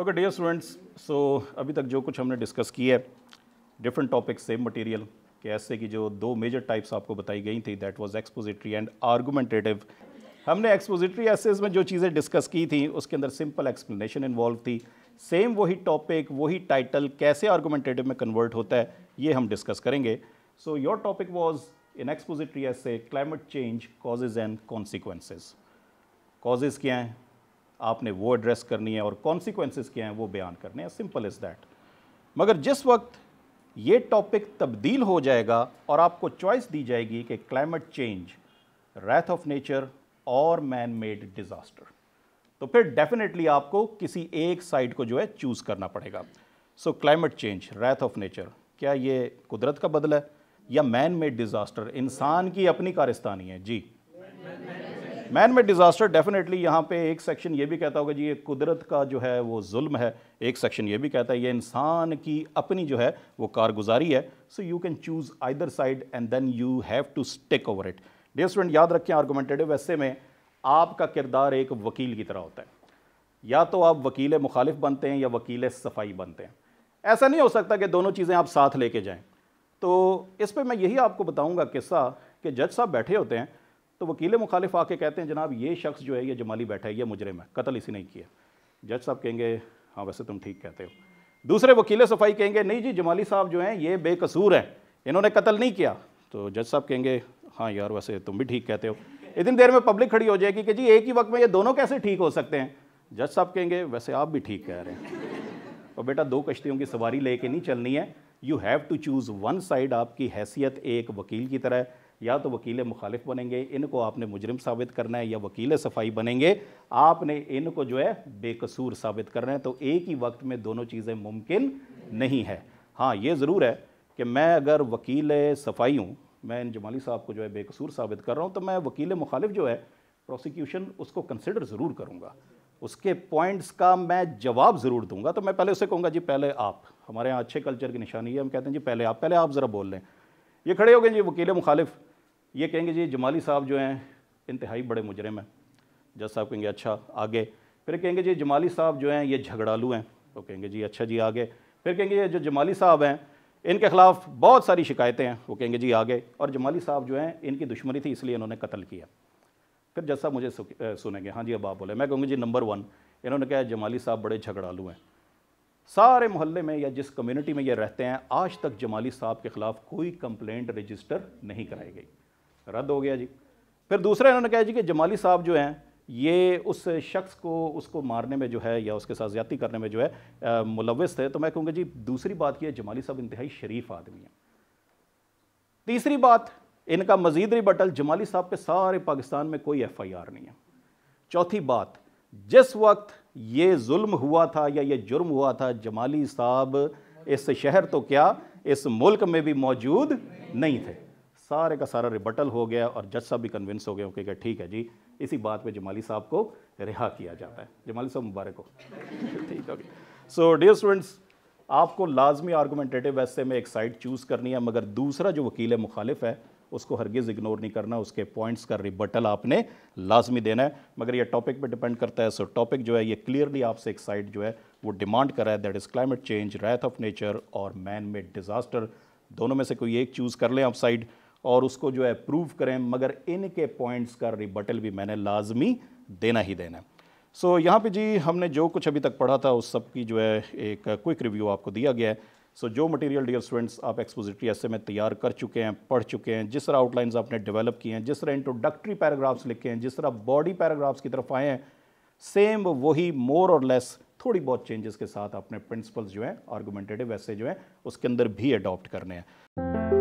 Okay dear students so अभी तक जो कुछ हमने डिस्कस किया है डिफरेंट टॉपिक्स सेम मटेरियल के ऐसे की जो दो मेजर टाइप्स आपको बताई गई थी that was expository and argumentative हमने एक्सपोजिटरी एसेस में जो चीज़ें डिस्कस की थी उसके अंदर सिंपल एक्सप्लेनेशन इन्वॉल्व थी सेम वही टॉपिक वही टाइटल कैसे आर्गूमेंटेटिव में कन्वर्ट होता है ये हम डिस्कस करेंगे so your topic was in expository essay climate change causes and consequences causes क्या हैं आपने वो एड्रेस करनी है और कॉन्सिक्वेंसेस क्या हैं वो बयान करने हैं सिंपल इज़ दैट मगर जिस वक्त ये टॉपिक तब्दील हो जाएगा और आपको चॉइस दी जाएगी कि climate change wrath of nature और मैन मेड डिज़ास्टर तो फिर डेफिनेटली आपको किसी एक साइड को जो है चूज़ करना पड़ेगा so climate change wrath of nature क्या ये कुदरत का बदला है या मैन मेड डिज़ास्टर इंसान की अपनी कारस्तानी है जी man, man, man. Man made disaster definitely यहाँ पे एक सेक्शन ये भी कहता होगा जी ये कुदरत का जो है वो जुल्म है एक सेक्शन ये भी कहता है ये इंसान की अपनी जो है वो कारगुजारी है so you can choose either side and then you have to stake over it dear student याद रखें आर्गोमेंटेटिव ऐसे में आपका किरदार एक वकील की तरह होता है या तो आप वकील मुखालिफ बनते हैं या वकील सफाई बनते हैं ऐसा नहीं हो सकता कि दोनों चीज़ें आप साथ लेके जाएं तो इस पर मैं यही आपको बताऊंगा किस्सा कि जज साहब बैठे होते हैं तो वकील मुखालिफ आके कहते हैं जनाब ये शख्स जो है ये जमाली बैठा है ये मुजरम है कतल इसी नहीं किया जज साहब कहेंगे हाँ वैसे तुम ठीक कहते हो दूसरे वकील सफाई कहेंगे नहीं जी जमाली साहब जो हैं ये बेकसूर हैं इन्होंने कतल नहीं किया तो जज साहब कहेंगे हाँ यार वैसे तुम भी ठीक कहते हो इतनी देर में पब्लिक खड़ी हो जाएगी कि जी एक ही वक्त में ये दोनों कैसे ठीक हो सकते हैं जज साहब कहेंगे वैसे आप भी ठीक कह रहे हैं और बेटा दो कश्तियों की सवारी लेके नहीं चलनी है you have to choose one side आपकी हैसियत एक वकील की तरह या तो वकील मुखालिफ बनेंगे इनको आपने मुजरिम साबित करना है या वकील सफाई बनेंगे आपने इनको जो है बेकसूर साबित करना है तो एक ही वक्त में दोनों चीज़ें मुमकिन नहीं है हाँ ये ज़रूर है कि मैं अगर वकील सफाई हूँ मैं इन जमाली साहब को जो है बेकसूर साबित कर रहा हूँ तो मैं वकील मुखालिफ जो है प्रोसिक्यूशन उसको कंसिडर ज़रूर करूँगा उसके पॉइंट्स का मैं जवाब ज़रूर दूंगा तो मैं पहले उसे कहूँगा जी पहले आप हमारे यहाँ अच्छे कल्चर की निशानी है हम कहते हैं जी पहले आप पहले आप ज़रा बोल लें ये खड़े हो गए जी वकील मुखालिफ ये कहेंगे जी जमाली साहब जो हैं इंतहाई बड़े मुजरम हैं जज साहब कहेंगे अच्छा आगे फिर कहेंगे जी जमाली साहब जो हैं ये झगड़ालू हैं तो कहेंगे जी अच्छा जी आगे फिर कहेंगे ये जो जमाली साहब हैं इनके ख़िलाफ़ बहुत सारी शिकायतें हैं वो कहेंगे जी आगे और जमाली साहब जो हैं इनकी दुश्मनी थी इसलिए इन्होंने कत्ल किया फिर जज साहब मुझे सुनेंगे हाँ जी अब आप बोले मैं कहूँगी जी नंबर वन इन्होंने कहा जमाली साहब बड़े झगड़ालू हैं सारे मोहल्ले में या जिस कम्युनिटी में ये रहते हैं आज तक जमाली साहब के ख़िलाफ़ कोई कंप्लेंट रजिस्टर नहीं कराई गई रद्द हो गया जी फिर दूसरा इन्होंने कहा जी कि जमाली साहब जो हैं ये उस शख्स को उसको मारने में जो है या उसके साथ ज़्यादती करने में जो है मुलविस थे तो मैं कहूँगा जी दूसरी बात यह जमाली साहब इंतहाई शरीफ आदमी हैं तीसरी बात इनका मजीद बटल जमाली साहब के सारे पाकिस्तान में कोई एफ आई आर नहीं है चौथी बात जिस वक्त ये जुल्म हुआ था या ये जुर्म हुआ था जमाली साहब इस शहर तो क्या इस मुल्क में भी मौजूद नहीं थे सारे का सारा रिबटल हो गया और जज साहब भी कन्विंस हो गए ओके क्या ठीक है जी इसी बात पे जमाली साहब को रिहा किया जाता है जमाली साहब मुबारक हो ठीक है सो डियर स्टूडेंट्स आपको लाजमी आर्गूमेंटेटिव ऐसे में एक साइड चूज़ करनी है मगर दूसरा जो वकील मुखालिफ है उसको हरगिज़ इग्नोर नहीं करना उसके पॉइंट्स का रिबटल आपने लाजमी देना है मगर यह टॉपिक पे डिपेंड करता है सो टॉपिक जो है ये क्लियरली आपसे एक साइड जो है वो डिमांड कर रहा है that is climate change wrath of nature और मैन मेड डिज़ास्टर दोनों में से कोई एक चूज़ कर लें आप साइड और उसको जो है प्रूव करें मगर इनके पॉइंट्स का रिबटल भी मैंने लाजमी देना ही देना सो so, यहाँ पे जी हमने जो कुछ अभी तक पढ़ा था उस सब की जो है एक क्विक रिव्यू आपको दिया गया है सो so, जो मटेरियल डियर स्टूडेंट्स आप एक्सपोजिटरी ऐसे में तैयार कर चुके हैं पढ़ चुके हैं जिस तरह आउटलाइंस आपने डेवलप किए हैं जिस तरह इंट्रोडक्टरी पैराग्राफ्स लिखे हैं जिस तरह बॉडी पैराग्राफ्स की तरफ आए हैं सेम वही मोर और लेस थोड़ी बहुत चेंजेस के साथ आपने प्रिंसिपल्स जो हैं आर्गूमेंटेटिव ऐसे जो हैं उसके अंदर भी अडॉप्ट करने हैं